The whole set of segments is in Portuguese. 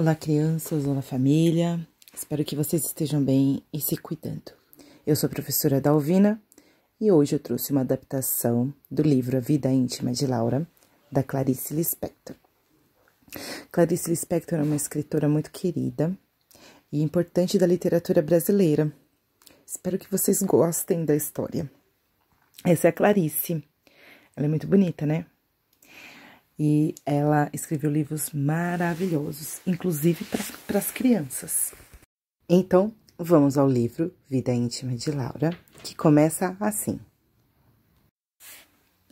Olá, crianças, olá, família. Espero que vocês estejam bem e se cuidando. Eu sou a professora Dalvina e hoje eu trouxe uma adaptação do livro A Vida Íntima de Laura, da Clarice Lispector. Clarice Lispector é uma escritora muito querida e importante da literatura brasileira. Espero que vocês gostem da história. Essa é a Clarice. Ela é muito bonita, né? E ela escreveu livros maravilhosos, inclusive para as crianças. Então, vamos ao livro Vida Íntima de Laura, que começa assim.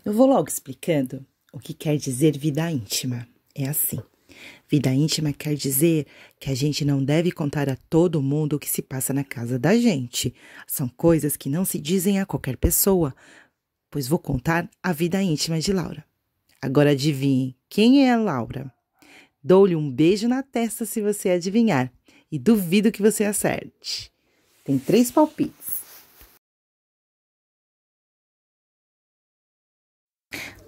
Eu vou logo explicando o que quer dizer vida íntima. É assim. Vida íntima quer dizer que a gente não deve contar a todo mundo o que se passa na casa da gente. São coisas que não se dizem a qualquer pessoa, pois vou contar a vida íntima de Laura. Agora adivinhe quem é a Laura. Dou-lhe um beijo na testa se você adivinhar e duvido que você acerte. Tem três palpites.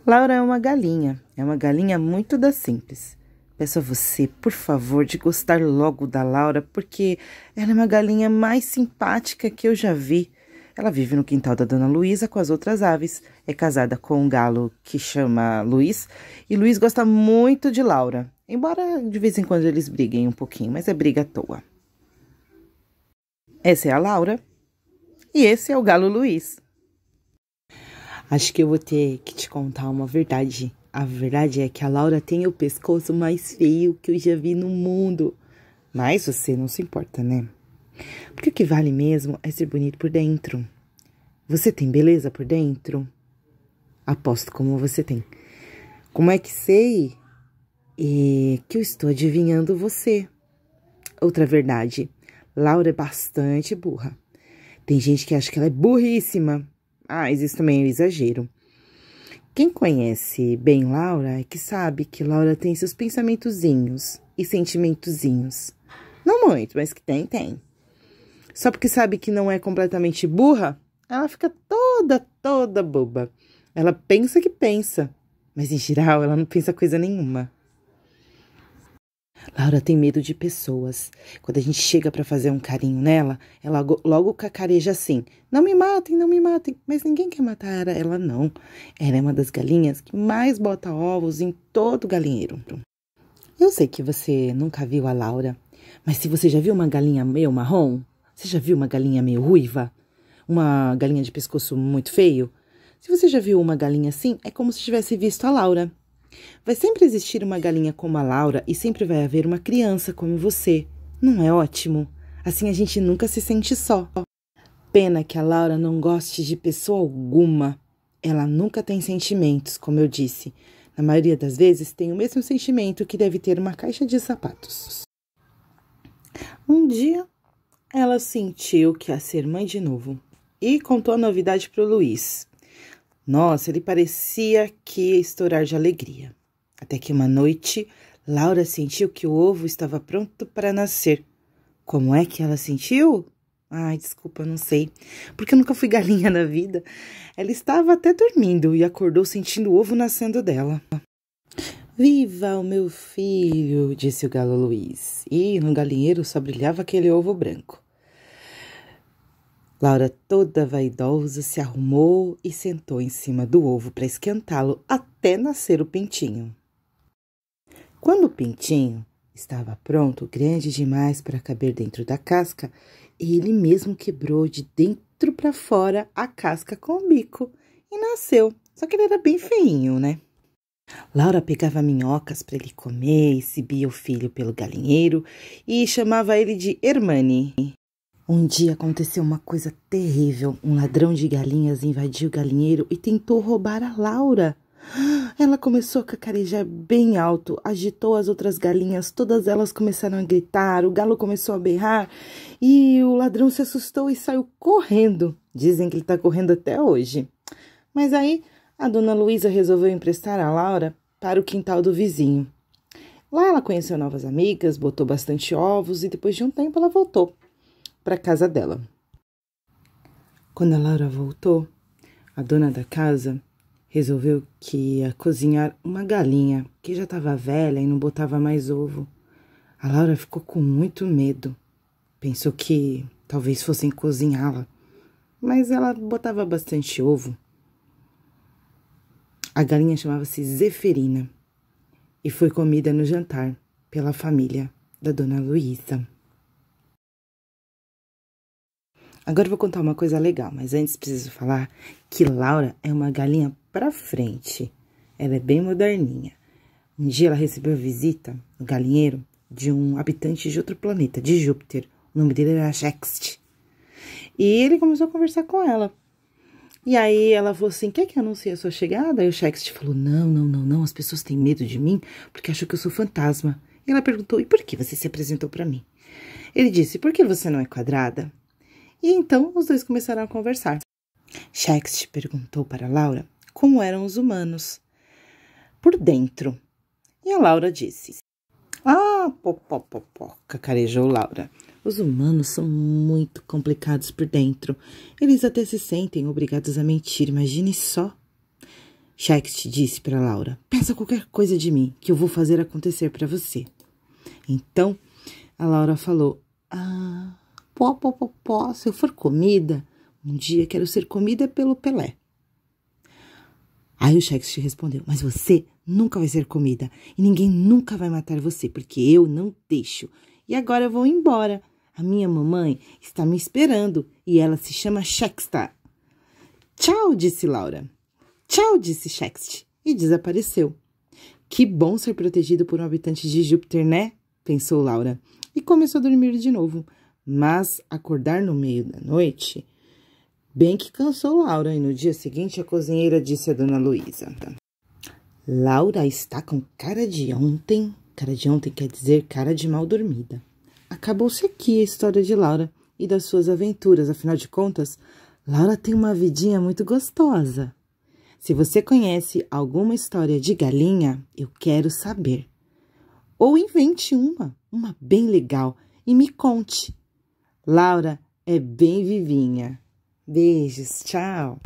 Laura é uma galinha, é uma galinha muito da simples. Peço a você, por favor, de gostar logo da Laura, porque ela é uma galinha mais simpática que eu já vi. Ela vive no quintal da Dona Luísa com as outras aves, é casada com um galo que chama Luiz, e Luiz gosta muito de Laura, embora de vez em quando eles briguem um pouquinho, mas é briga à toa. Essa é a Laura e esse é o galo Luiz. Acho que eu vou ter que te contar uma verdade. A verdade é que a Laura tem o pescoço mais feio que eu já vi no mundo. Mas você não se importa, né? Porque o que vale mesmo é ser bonito por dentro. Você tem beleza por dentro? Aposto como você tem. Como é que sei e é que eu estou adivinhando você? Outra verdade. Laura é bastante burra. Tem gente que acha que ela é burríssima. Ah, isso também é um exagero. Quem conhece bem Laura é que sabe que Laura tem seus pensamentozinhos e sentimentozinhos. Não muito, mas que tem, tem. Só porque sabe que não é completamente burra, ela fica toda, toda boba. Ela pensa que pensa, mas em geral ela não pensa coisa nenhuma. Laura tem medo de pessoas. Quando a gente chega para fazer um carinho nela, ela logo cacareja assim: Não me matem, não me matem. Mas ninguém quer matar ela, não. Ela é uma das galinhas que mais bota ovos em todo galinheiro. Eu sei que você nunca viu a Laura, mas se você já viu uma galinha meio marrom, você já viu uma galinha meio ruiva? Uma galinha de pescoço muito feio? Se você já viu uma galinha assim, é como se tivesse visto a Laura. Vai sempre existir uma galinha como a Laura e sempre vai haver uma criança como você. Não é ótimo? Assim a gente nunca se sente só. Pena que a Laura não goste de pessoa alguma. Ela nunca tem sentimentos, como eu disse. Na maioria das vezes tem o mesmo sentimento que deve ter uma caixa de sapatos. Um dia ela sentiu que ia ser mãe de novo e contou a novidade para o Luiz. Nossa, ele parecia que ia estourar de alegria. Até que uma noite, Laura sentiu que o ovo estava pronto para nascer. Como é que ela sentiu? Ai, desculpa, não sei. Porque eu nunca fui galinha na vida. Ela estava até dormindo e acordou sentindo o ovo nascendo dela. Viva o meu filho! disse o galo Luiz, e no galinheiro só brilhava aquele ovo branco. Laura, toda vaidosa, se arrumou e sentou em cima do ovo para esquentá-lo até nascer o pintinho. Quando o pintinho estava pronto, grande demais para caber dentro da casca, ele mesmo quebrou de dentro para fora a casca com o bico e nasceu. Só que ele era bem feinho, né? Laura pegava minhocas para ele comer e exibia o filho pelo galinheiro e chamava ele de Hermani. Um dia aconteceu uma coisa terrível. Um ladrão de galinhas invadiu o galinheiro e tentou roubar a Laura. Ela começou a cacarejar bem alto, agitou as outras galinhas, todas elas começaram a gritar, o galo começou a berrar e o ladrão se assustou e saiu correndo. Dizem que ele está correndo até hoje. Mas aí a dona Luísa resolveu emprestar a Laura para o quintal do vizinho. Lá ela conheceu novas amigas, botou bastante ovos e depois de um tempo ela voltou para a casa dela. Quando a Laura voltou, a dona da casa resolveu que ia cozinhar uma galinha que já estava velha e não botava mais ovo. A Laura ficou com muito medo. Pensou que talvez fossem cozinhá-la, mas ela botava bastante ovo a galinha chamava-se Zeferina e foi comida no jantar pela família da dona Luísa. Agora vou contar uma coisa legal, mas antes preciso falar que Laura é uma galinha pra frente. Ela é bem moderninha. Um dia ela recebeu a visita no galinheiro de um habitante de outro planeta, de Júpiter. O nome dele era Shext. E ele começou a conversar com ela. E aí ela falou assim: quer que anuncie a sua chegada? Aí o Shakespeare falou: não, não, não, não, as pessoas têm medo de mim porque acham que eu sou fantasma. E ela perguntou: e por que você se apresentou para mim? Ele disse: por que você não é quadrada? E então os dois começaram a conversar. Shakespeare perguntou para Laura como eram os humanos por dentro. E a Laura disse: Ah, popopopoca, popoca, carejou Laura. Os humanos são muito complicados por dentro. Eles até se sentem obrigados a mentir, imagine só. Shakespeare disse para Laura: Peça qualquer coisa de mim que eu vou fazer acontecer para você. Então, a Laura falou: Ah, pó, pó, pó, pó, se eu for comida, um dia quero ser comida pelo Pelé. Aí o Shakespeare respondeu: Mas você nunca vai ser comida e ninguém nunca vai matar você, porque eu não deixo. E agora eu vou embora. A minha mamãe está me esperando e ela se chama Shexta. Tchau, disse Laura. Tchau, disse Shext e desapareceu. Que bom ser protegido por um habitante de Júpiter, né? pensou Laura e começou a dormir de novo. Mas acordar no meio da noite bem que cansou Laura e no dia seguinte a cozinheira disse a dona Luísa: Laura está com cara de ontem. Cara de ontem quer dizer cara de mal dormida. Acabou-se aqui a história de Laura e das suas aventuras, afinal de contas, Laura tem uma vidinha muito gostosa. Se você conhece alguma história de galinha, eu quero saber. Ou invente uma, uma bem legal, e me conte. Laura é bem vivinha. Beijos, tchau!